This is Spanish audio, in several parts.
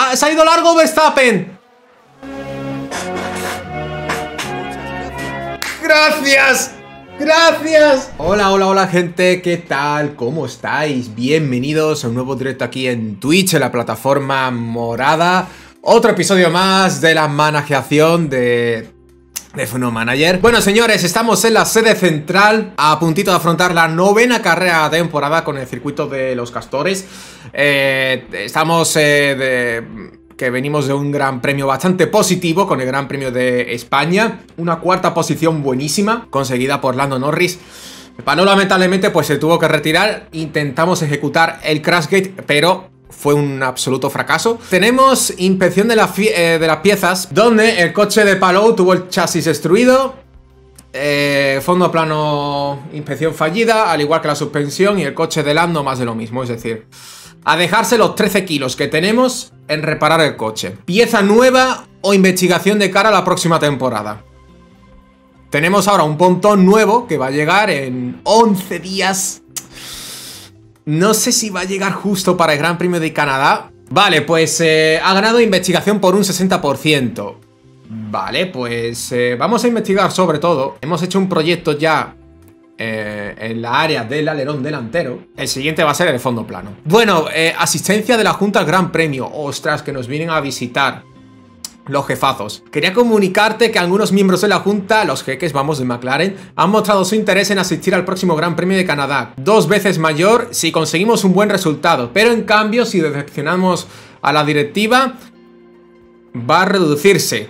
Ah, ha salido largo Verstappen. Gracias. ¡Gracias! Hola, hola, hola gente, ¿qué tal? ¿Cómo estáis? Bienvenidos a un nuevo directo aquí en Twitch, en la plataforma morada. Otro episodio más de la manajeación de de Funo Manager. Bueno, señores, estamos en la sede central a puntito de afrontar la novena carrera de temporada con el circuito de los castores. Eh, estamos eh, de que venimos de un gran premio bastante positivo con el Gran Premio de España. Una cuarta posición buenísima conseguida por Lando Norris. Paló, lamentablemente pues se tuvo que retirar, intentamos ejecutar el Crash Gate, pero fue un absoluto fracaso. Tenemos inspección eh, de, las piezas, donde el coche de Palou tuvo el chasis destruido, eh, fondo plano, inspección fallida, al igual que la suspensión y el coche de Lando más de lo mismo, es decir... A dejarse los 13 kilos que tenemos en reparar el coche. Pieza nueva o investigación de cara a la próxima temporada. Tenemos ahora un pontón nuevo que va a llegar en 11 días no sé si va a llegar justo para el Gran Premio de Canadá. Vale, pues eh, ha ganado investigación por un 60%. Vale, pues eh, vamos a investigar sobre todo. Hemos hecho un proyecto ya eh, en la área del alerón delantero. El siguiente va a ser el fondo plano. Bueno, asistencia de la Junta al Gran Premio. Ostras, que nos vienen a visitar los jefazos. Quería comunicarte que algunos miembros de la Junta, los jeques, vamos, de McLaren, han mostrado su interés en asistir al próximo Gran Premio de Canadá, dos veces mayor si conseguimos un buen resultado, pero en cambio si decepcionamos a la directiva, va a reducirse.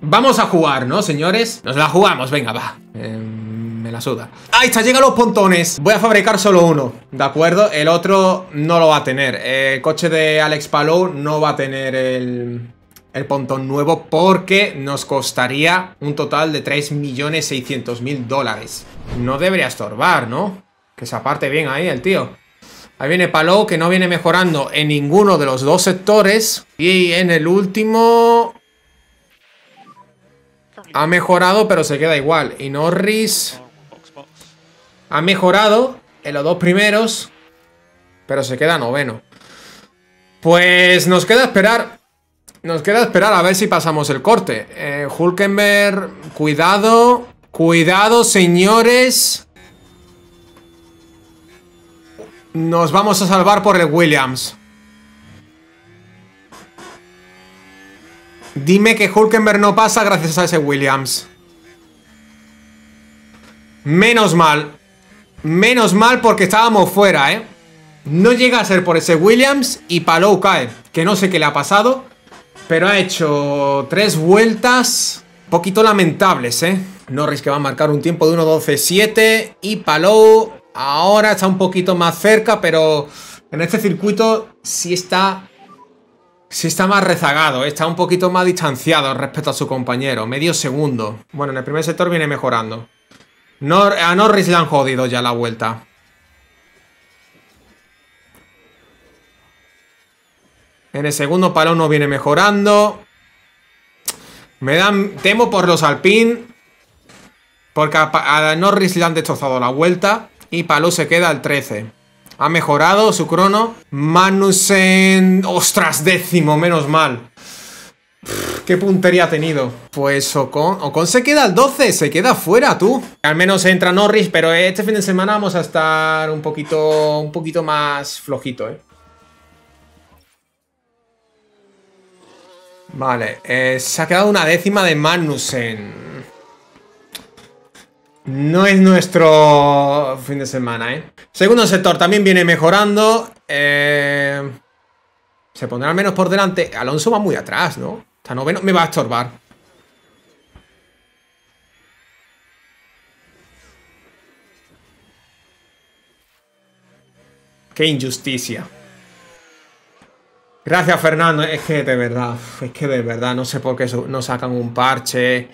Vamos a jugar, ¿no, señores? Nos la jugamos, venga, va. Em, me la suda. ¡Ahí está! Llegan los pontones. Voy a fabricar solo uno, ¿de acuerdo? El otro no lo va a tener. Eh, el coche de Alex Palou no va a tener el el pontón nuevo porque nos costaría un total de 3.600.000 dólares. No debería estorbar, ¿no? Que se aparte bien ahí el tío. Ahí viene Palou que no viene mejorando en ninguno de los dos sectores. Y en el último... Ha mejorado pero se queda igual. Y Norris... Ha mejorado en los dos primeros. Pero se queda noveno. Pues nos queda esperar nos queda esperar a ver si pasamos el corte. Eh, Hulkenberg, cuidado. Cuidado, señores. Nos vamos a salvar por el Williams. Dime que Hulkenberg no pasa gracias a ese Williams. Menos mal. Menos mal porque estábamos fuera, ¿eh? No llega a ser por ese Williams y Palou cae. Que no sé qué le ha pasado. Pero ha hecho tres vueltas poquito lamentables, ¿eh? Norris que va a marcar un tiempo de 1.12.7 y Palou ahora está un poquito más cerca, pero en este circuito sí está, sí está más rezagado, ¿eh? está un poquito más distanciado respecto a su compañero, medio segundo. Bueno, en el primer sector viene mejorando. a Norris le han jodido ya la vuelta. En el segundo palo no viene mejorando. Me dan... Temo por los Alpín. Porque a, Norris le han destrozado la vuelta. Y Palou se queda al 13. Ha mejorado su crono. Magnussen... ¡Ostras! Décimo, menos mal. ¿Qué puntería ha tenido? Pues Ocon, Ocon se queda al 12, se queda fuera tú. Al menos entra Norris, pero este fin de semana vamos a estar un poquito, un poquito más flojito, ¿eh? Vale, eh, se ha quedado una décima de Magnussen. No es nuestro fin de semana, ¿eh? Segundo sector también viene mejorando. Eh, se pondrá al menos por delante. Alonso va muy atrás, ¿no? Está novena Me va a estorbar. Qué injusticia. Gracias, Fernando. Es que de verdad, es que de verdad, no sé por qué no sacan un parche.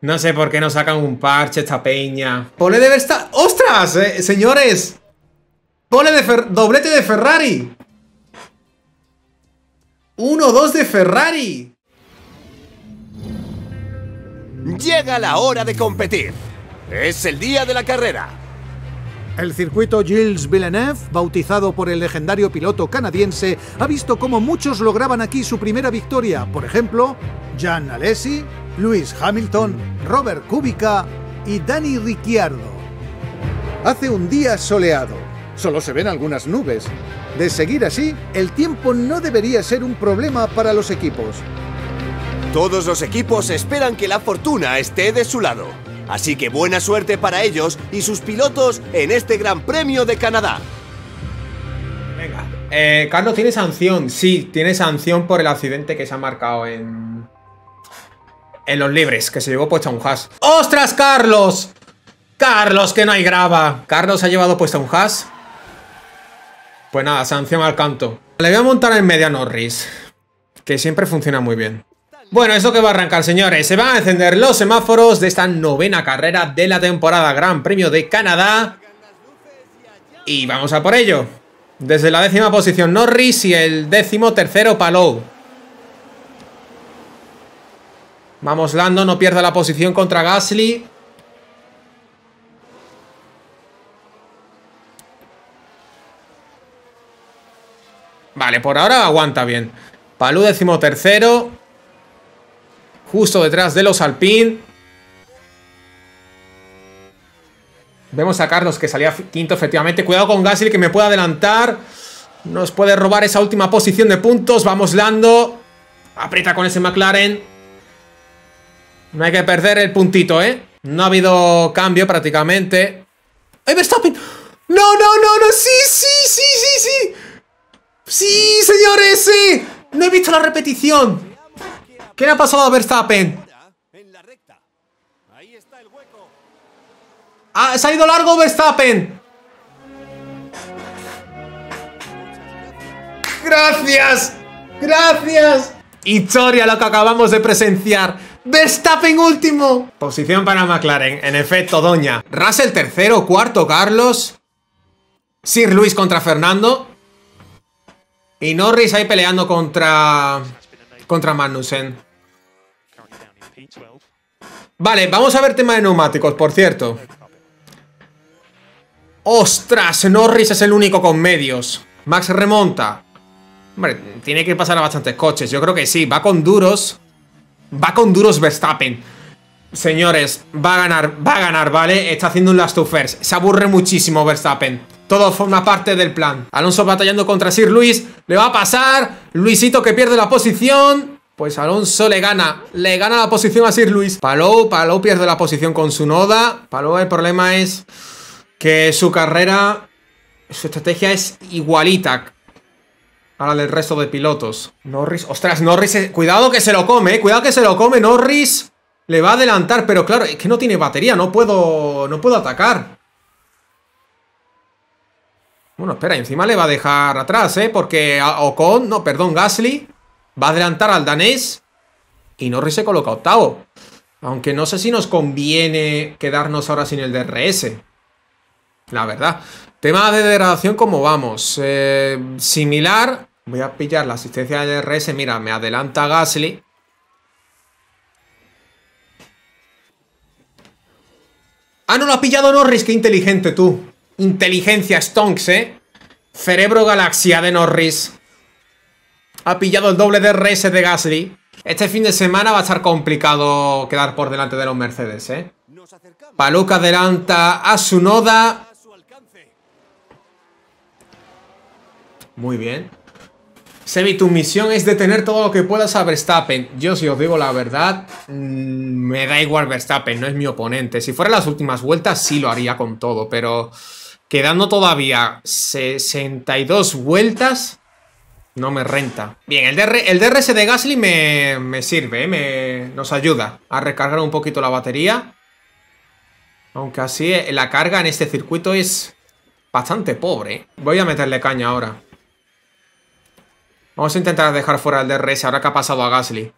No sé por qué no sacan un parche esta peña. Pole de estar? ¡Ostras, eh, señores! Pole de doblete de Ferrari. 1-2 de Ferrari. Llega la hora de competir. Es el día de la carrera. El circuito Gilles Villeneuve, bautizado por el legendario piloto canadiense, ha visto cómo muchos lograban aquí su primera victoria, por ejemplo, Jan Alesi, Lewis Hamilton, Robert Kubica y Danny Ricciardo. Hace un día soleado, solo se ven algunas nubes. De seguir así, el tiempo no debería ser un problema para los equipos. Todos los equipos esperan que la fortuna esté de su lado. Así que buena suerte para ellos y sus pilotos en este Gran Premio de Canadá. Venga. Eh, Carlos, ¿tiene sanción? Sí, tiene sanción por el accidente que se ha marcado en... En los libres, que se llevó puesta un hash. ¡Ostras, Carlos! ¡Carlos, que no hay grava! Carlos ha llevado puesta un hash. Pues nada, sanción al canto. Le voy a montar en media Norris, que siempre funciona muy bien. Bueno, eso que va a arrancar, señores. Se van a encender los semáforos de esta novena carrera de la temporada Gran Premio de Canadá. Y vamos a por ello. Desde la décima posición Norris y el décimo tercero Palou. Vamos Lando, no pierda la posición contra Gasly. Vale, por ahora aguanta bien. Palou, décimo tercero justo detrás de los Alpine. Vemos a Carlos que salía quinto efectivamente. Cuidado con Gasly que me puede adelantar. Nos puede robar esa última posición de puntos. Vamos Lando. Aprieta con ese McLaren. No hay que perder el puntito, ¿eh? No ha habido cambio prácticamente. ¡Ay, no, no, no! ¡Sí, sí, sí, sí, sí! ¡Sí, señores, sí! No he visto la repetición. ¿Qué le ha pasado a Verstappen? Ah, se ha ido largo Verstappen. Gracias. Gracias. Historia lo que acabamos de presenciar. Verstappen último. Posición para McLaren. En efecto, doña. Russell tercero, cuarto, Carlos. Sir Luis contra Fernando. Y Norris ahí peleando contra... Contra Magnussen. Vale, vamos a ver tema de neumáticos, por cierto. ¡Ostras! Norris es el único con medios. Max remonta. Hombre, tiene que pasar a bastantes coches. Yo creo que sí. Va con duros. Va con duros Verstappen. Señores, va a ganar, va a ganar, ¿vale? Está haciendo un last to first. Se aburre muchísimo Verstappen. Todo forma parte del plan. Alonso batallando contra Sir Luis. Le va a pasar. Luisito que pierde la posición. Pues Alonso le gana, le gana la posición a Sir Luis. Palou, Palou pierde la posición con su noda. Palou el problema es que su carrera, su estrategia es igualita a la del resto de pilotos. Norris, ostras, Norris, eh, cuidado que se lo come, eh, cuidado que se lo come, Norris le va a adelantar, pero claro, es que no tiene batería, no puedo, no puedo atacar. Bueno, espera, encima le va a dejar atrás, ¿eh? Porque Ocon, no, perdón, Gasly Va a adelantar al danés y Norris se coloca octavo. Aunque no sé si nos conviene quedarnos ahora sin el DRS. La verdad. Tema de degradación, ¿cómo vamos? Eh, similar. Voy a pillar la asistencia del DRS. Mira, me adelanta Gasly. Ah, no lo ha pillado Norris. Qué inteligente tú. Inteligencia Stonks, ¿eh? Cerebro galaxia de Norris. Ha pillado el doble de R.S. de Gasly. Este fin de semana va a estar complicado quedar por delante de los Mercedes, ¿eh? Paluca adelanta a su noda. Muy bien. Sebi, tu misión es detener todo lo que puedas a Verstappen. Yo, si os digo la verdad, mm, me da igual Verstappen, no es mi oponente. Si fuera las últimas vueltas, sí lo haría con todo, pero quedando todavía 62 vueltas, no me renta. Bien, el, el DRS de Gasly me, sirve, eh, me, nos ayuda a recargar un poquito la batería. Aunque así eh, la carga en este circuito es bastante pobre. Eh. Voy a meterle caña ahora. Vamos a intentar dejar fuera el DRS ahora que ha pasado a Gasly.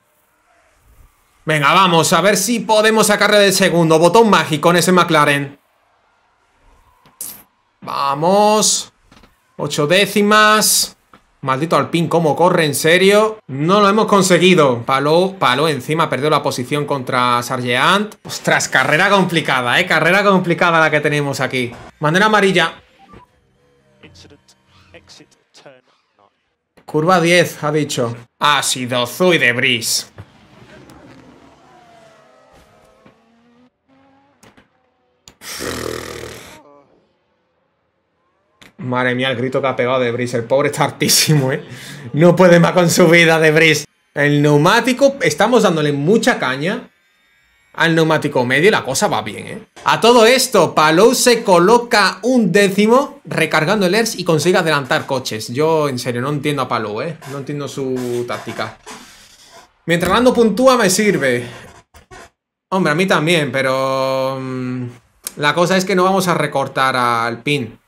Venga, vamos, a ver si podemos sacarle del segundo. Botón mágico en ese McLaren. Vamos. Ocho décimas. Maldito pin cómo corre, en serio. No lo hemos conseguido. Palo, palo, encima, perdió la posición contra Sargeant. Ostras, carrera complicada, ¿eh? Carrera complicada la que tenemos aquí. Manera amarilla. Curva 10, ha dicho. Ha sido Zui de Breeze. Madre mía, el grito que ha pegado de Brice. El pobre está hartísimo, ¿eh? No puede más con su vida de Brice. El neumático, estamos dándole mucha caña al neumático medio y la cosa va bien, ¿eh? A todo esto, Palou se coloca un décimo recargando el ERS y consigue adelantar coches. Yo, en serio, no entiendo a Palou, ¿eh? No entiendo su táctica. Mientras Lando puntúa me sirve. Hombre, a mí también, pero... Mm, la cosa es que no vamos a recortar al pin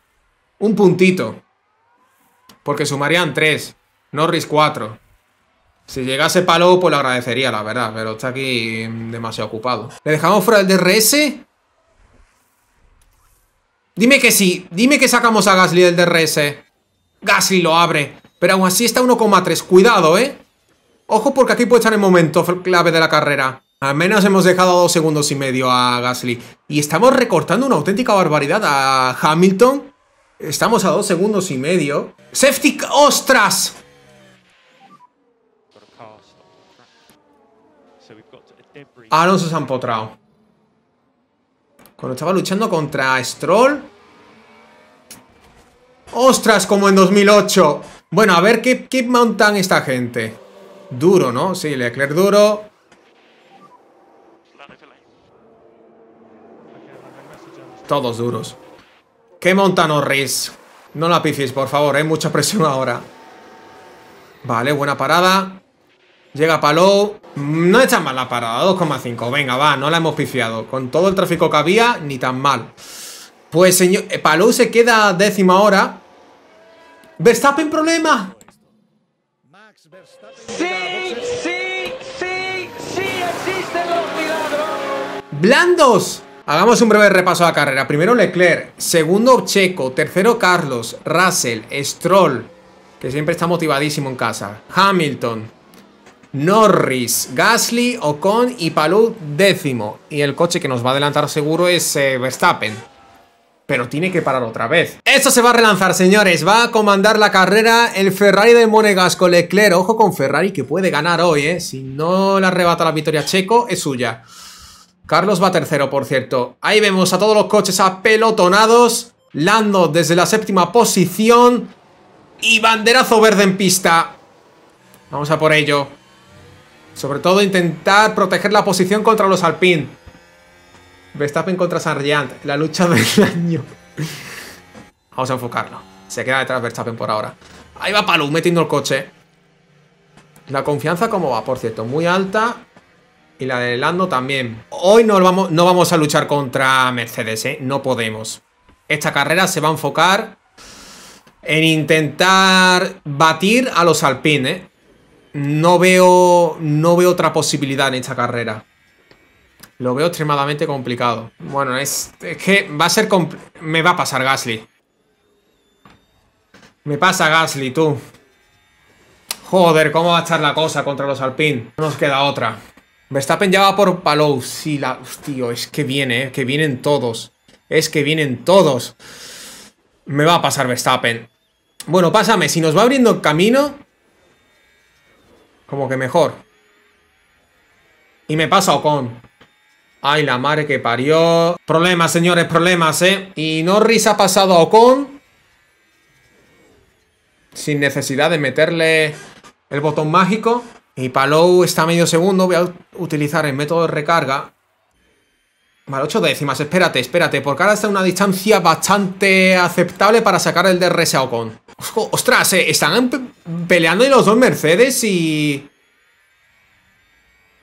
un puntito. Porque sumarían 3. Norris 4. Si llegase palo pues lo agradecería, la verdad. Pero está aquí demasiado ocupado. ¿Le dejamos fuera el DRS? Dime que sí. Dime que sacamos a Gasly del DRS. Gasly lo abre. Pero aún así está 1,3. Cuidado, ¿eh? Ojo porque aquí puede estar el momento clave de la carrera. Al menos hemos dejado dos segundos y medio a Gasly. Y estamos recortando una auténtica barbaridad a Hamilton Estamos a dos segundos y medio. ¡Safety! ¡Ostras! Alonso se han empotrado. Cuando estaba luchando contra Stroll. ¡Ostras! Como en 2008. Bueno, a ver qué, qué montan esta gente. Duro, ¿no? Sí, Leclerc duro. Todos duros. ¿Qué monta No la pifis, por favor, hay ¿eh? mucha presión ahora. Vale, buena parada. Llega Palou. No es tan mal la parada, 2,5. Venga, va, no la hemos pifiado. Con todo el tráfico que había, ni tan mal. Pues, señor, eh, Palou se queda décima hora. Verstappen problema. Sí, sí, sí, sí, existen Blandos. Hagamos un breve repaso a la carrera. Primero Leclerc, segundo Checo, tercero Carlos, Russell, Stroll, que siempre está motivadísimo en casa, Hamilton, Norris, Gasly, Ocon y Palou décimo. Y el coche que nos va a adelantar seguro es eh, Verstappen. Pero tiene que parar otra vez. Esto se va a relanzar, señores. Va a comandar la carrera el Ferrari de Monegasco. Leclerc, ojo con Ferrari que puede ganar hoy, ¿eh? Si no le arrebata la victoria Checo, es suya. Carlos va tercero, por cierto. Ahí vemos a todos los coches apelotonados. Lando desde la séptima posición. Y banderazo verde en pista. Vamos a por ello. Sobre todo intentar proteger la posición contra los Alpine. Verstappen contra Sargent. La lucha del año. Vamos a enfocarlo. Se queda detrás Verstappen por ahora. Ahí va Palou metiendo el coche. La confianza como va, por cierto. Muy alta. Y la de Lando también hoy no vamos, no vamos a luchar contra Mercedes, ¿eh? No podemos. Esta carrera se va a enfocar en intentar batir a los Alpine. ¿eh? No veo, no veo otra posibilidad en esta carrera. Lo veo extremadamente complicado. Bueno, es, que va a ser... Me va a pasar Gasly. Me pasa Gasly, tú. Joder, cómo va a estar la cosa contra los Alpine. No nos queda otra. Verstappen ya va por Palou. Sí, la... Tío, es que viene, eh, que vienen todos. Es que vienen todos. Me va a pasar Verstappen. Bueno, pásame. Si nos va abriendo el camino... Como que mejor. Y me pasa Ocon. Ay, la madre que parió. Problemas, señores, problemas, ¿eh? Y Norris ha pasado a Ocon. Sin necesidad de meterle el botón mágico. Y Palou está medio segundo. Voy a utilizar el método de recarga. Vale, 8 décimas. Espérate, espérate. Porque ahora está una distancia bastante aceptable para sacar el DRS a Ocon. Ostras, eh, están peleando los dos Mercedes y...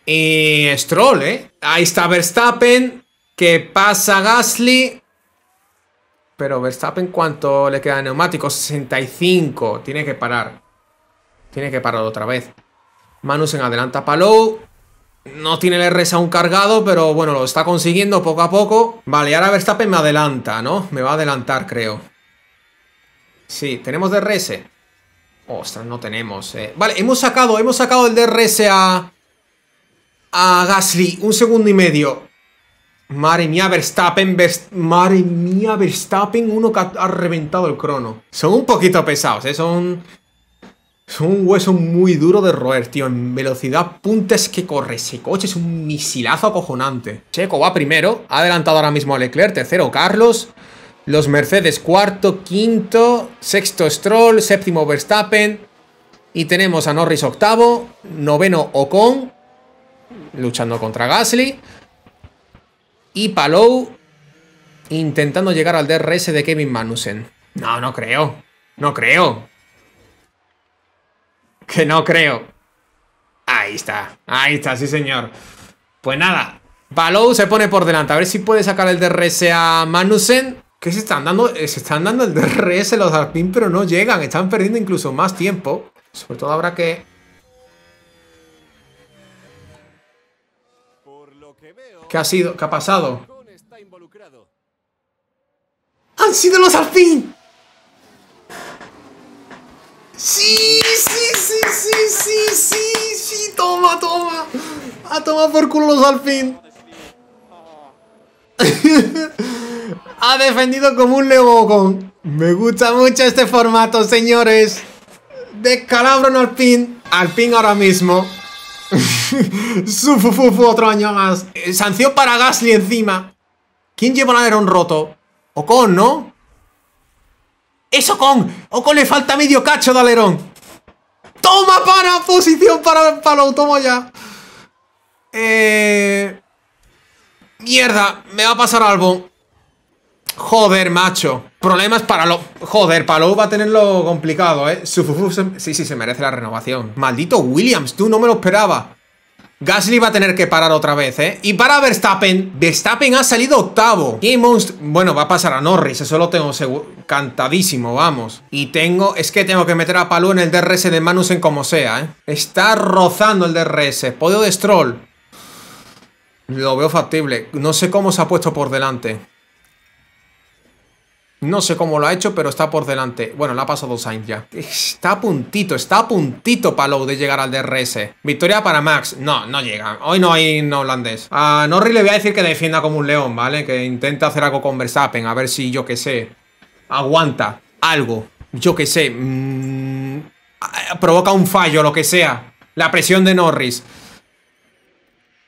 Y Stroll, ¿eh? Ahí está Verstappen, que pasa Gasly. Pero Verstappen, ¿cuánto le queda de neumáticos? 65. Tiene que parar. Tiene que parar otra vez en adelanta Palou. No tiene el RS aún cargado, pero bueno, lo está consiguiendo poco a poco. Vale, ahora Verstappen me adelanta, ¿no? Me va a adelantar, creo. Sí, ¿tenemos DRS? Ostras, no tenemos. Eh. Vale, hemos sacado, hemos sacado el DRS a... A Gasly, un segundo y medio. Madre mía, Verstappen, Verst madre mía, Verstappen, uno que ha, reventado el crono. Son un poquito pesados, ¿eh? Son es un hueso muy duro de roer, tío. En velocidad, puntes que corre ese coche. Es un misilazo acojonante. Checo va primero. Ha adelantado ahora mismo a Leclerc. Tercero, Carlos. Los Mercedes, cuarto, quinto. Sexto, Stroll. Séptimo, Verstappen. Y tenemos a Norris, octavo. Noveno, Ocon. Luchando contra Gasly. Y Palou. Intentando llegar al DRS de Kevin Magnussen. No, no creo. No creo. Que no creo. Ahí está, ahí está, sí señor. Pues nada, Balou se pone por delante. A ver si puede sacar el DRS a Manusen, Que se están dando? Eh, se están dando el DRS los Alpine, pero no llegan. Están perdiendo incluso más tiempo. Sobre todo habrá que... ¿Qué ha sido? ¿Qué ha pasado? ¡Han sido los Alpine! Sí, sí, sí, sí, sí, sí, sí, toma, toma. Ha tomado por culo al fin ha defendido como un con Me gusta mucho este formato, señores. Descalabro en Alpin. Alpin ahora mismo. Sufufufu otro año más. Eh, sanción para Gasly encima. ¿Quién lleva un aerón roto? Ocon, ¿no? ¡Eso con! ¡O con le falta medio cacho dalerón! ¡Toma para! Posición para, para ¡Toma ya. Eh... Mierda, me va a pasar algo. Joder, macho. Problemas para lo... Joder, Palou va a tenerlo complicado, ¿eh? Sí, sí, se merece la renovación. Maldito Williams, tú no me lo esperaba. Gasly va a tener que parar otra vez, ¿eh? Y para Verstappen, Verstappen ha salido octavo. Qué Bueno, va a pasar a Norris, eso lo tengo seguro... Cantadísimo, vamos. Y tengo... Es que tengo que meter a Palou en el DRS de en como sea, ¿eh? Está rozando el DRS. Podio de Stroll. Lo veo factible. No sé cómo se ha puesto por delante. No sé cómo lo ha hecho, pero está por delante. Bueno, la ha pasado Sainz ya. Está a puntito, está a puntito Palou de llegar al DRS. Victoria para Max. No, no llega. Hoy no hay holandés. A Norris le voy a decir que defienda como un león, ¿vale? Que intenta hacer algo con Verstappen. A ver si, yo qué sé, aguanta algo. Yo qué sé. Mm, provoca un fallo, lo que sea. La presión de Norris.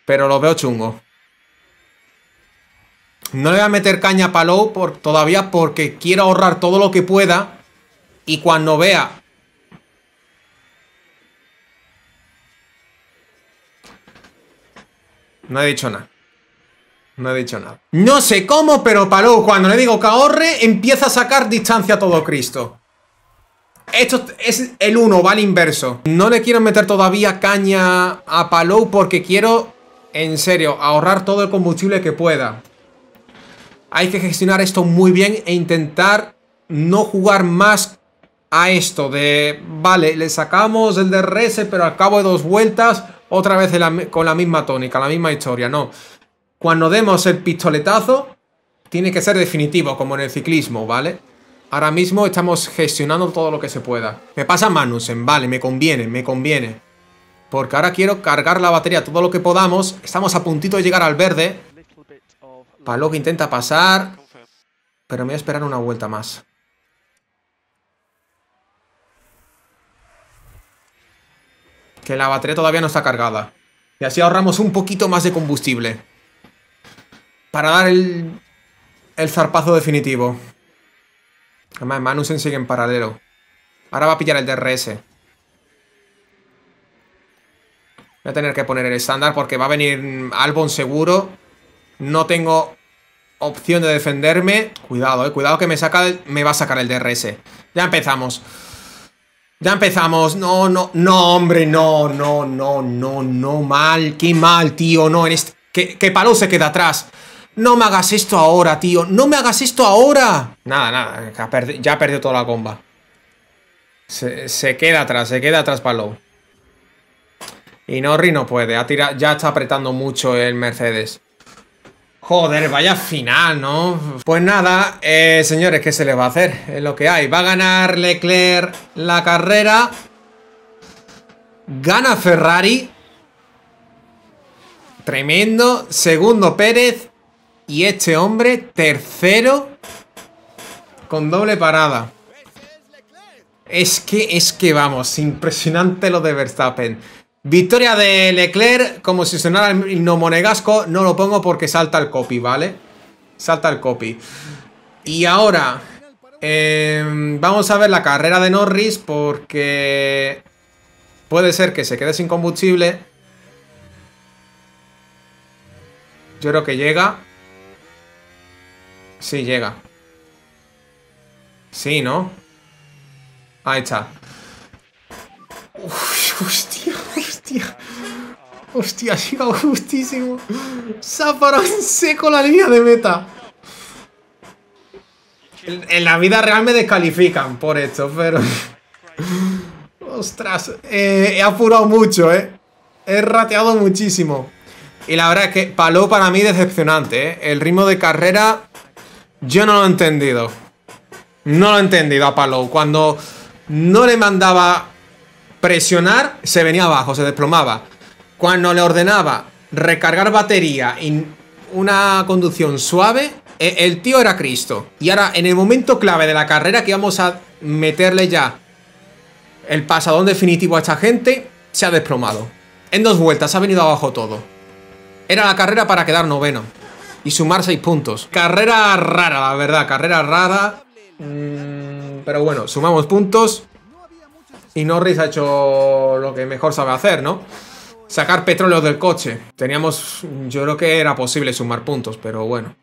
Pero lo veo chungo. No le voy a meter caña a Palou por, todavía porque quiero ahorrar todo lo que pueda. Y cuando vea... No he dicho nada. No he dicho nada. No sé cómo, pero Palou, cuando le digo que ahorre, empieza a sacar distancia a todo Cristo. Esto es el 1, va al inverso. No le quiero meter todavía caña a Palou porque quiero, en serio, ahorrar todo el combustible que pueda. Hay que gestionar esto muy bien e intentar no jugar más a esto de, vale, le sacamos el DRS, pero al cabo de dos vueltas, otra vez con la misma tónica, la misma historia, no. Cuando demos el pistoletazo, tiene que ser definitivo, como en el ciclismo, ¿vale? Ahora mismo estamos gestionando todo lo que se pueda. Me pasa Manusen, vale, me conviene, me conviene. Porque ahora quiero cargar la batería todo lo que podamos. Estamos a puntito de llegar al verde. Palov intenta pasar, pero me voy a esperar una vuelta más. Que la batería todavía no está cargada. Y así ahorramos un poquito más de combustible. Para dar el, el zarpazo definitivo. Además, Manusen sigue en paralelo. Ahora va a pillar el DRS. Voy a tener que poner el estándar porque va a venir Albon seguro. No tengo opción de defenderme. Cuidado, eh. Cuidado que me saca me va a sacar el DRS. Ya empezamos. Ya empezamos. No, no, no, hombre. No, no, no, no, no. Mal. Qué mal, tío. No, en este... Que, Palou se queda atrás. No me hagas esto ahora, tío. No me hagas esto ahora. Nada, nada. Ya ha perdido toda la comba. Se, queda atrás, se queda atrás Palou. Y Norri no puede. ya está apretando mucho el Mercedes. Joder, vaya final, ¿no? Pues nada, eh, señores, ¿qué se le va a hacer? Es lo que hay. Va a ganar Leclerc la carrera. Gana Ferrari. Tremendo. Segundo Pérez. Y este hombre, tercero. Con doble parada. Es que, es que vamos, impresionante lo de Verstappen. Victoria de Leclerc, como si sonara el himno monegasco, no lo pongo porque salta el copy, ¿vale? Salta el copy. Y ahora, em, vamos a ver la carrera de Norris porque puede ser que se quede sin combustible. Yo creo que llega. Sí, llega. Sí, ¿no? Ahí está. Hostia, ha llegado justísimo. Se ha parado en seco la línea de meta. En, la vida real me descalifican por esto, pero... Ostras, eh, he apurado mucho, ¿eh? He rateado muchísimo. Y la verdad es que Paló para mí decepcionante, ¿eh? El ritmo de carrera yo no lo he entendido. No lo he entendido a Palou. Cuando no le mandaba presionar, se venía abajo, se desplomaba cuando le ordenaba recargar batería y una conducción suave, e-, el tío era Cristo. Y ahora, en el momento clave de la carrera que íbamos a meterle ya el pasadón definitivo a esta gente, se ha desplomado. En dos vueltas ha venido abajo todo. Era la carrera para quedar noveno y sumar seis puntos. Carrera rara, la verdad, carrera rara. Mm, pero bueno, sumamos puntos y Norris ha hecho lo que mejor sabe hacer, ¿no? sacar petróleo del coche. Teníamos, yo creo que era posible sumar puntos, pero bueno.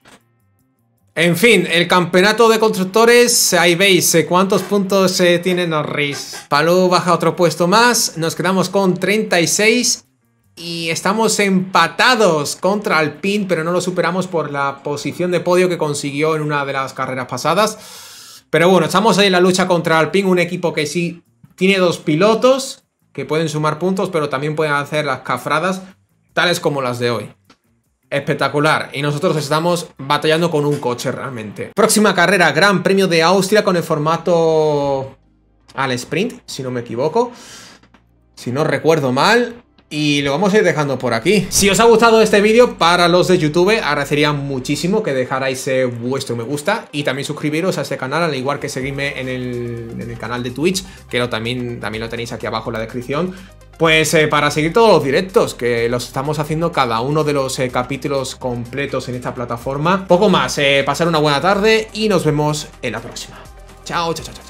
En fin, el campeonato de constructores, ahí veis eh, cuántos puntos eh, tiene Norris. Palo baja otro puesto más, nos quedamos con 36 y estamos empatados contra Alpine, pero no lo superamos por la posición de podio que consiguió en una de las carreras pasadas. Pero bueno, estamos ahí en la lucha contra Alpine, un equipo que sí tiene dos pilotos, que pueden sumar puntos, pero también pueden hacer las cafradas tales como las de hoy. Espectacular, y nosotros estamos batallando con un coche realmente. Próxima carrera, Gran Premio de Austria con el formato al sprint, si no me equivoco. Si no recuerdo mal, y lo vamos a ir dejando por aquí. Si os ha gustado este vídeo, para los de YouTube, agradecería muchísimo que dejarais eh, vuestro me gusta y también suscribiros a este canal, al igual que seguirme en el, canal de Twitch, que también, también lo tenéis aquí abajo en la descripción. Pues eh, para seguir todos los directos, que los estamos haciendo cada uno de los eh, capítulos completos en esta plataforma. Poco más, pasar una buena tarde y nos vemos en la próxima. Chao, chao, chao, chao.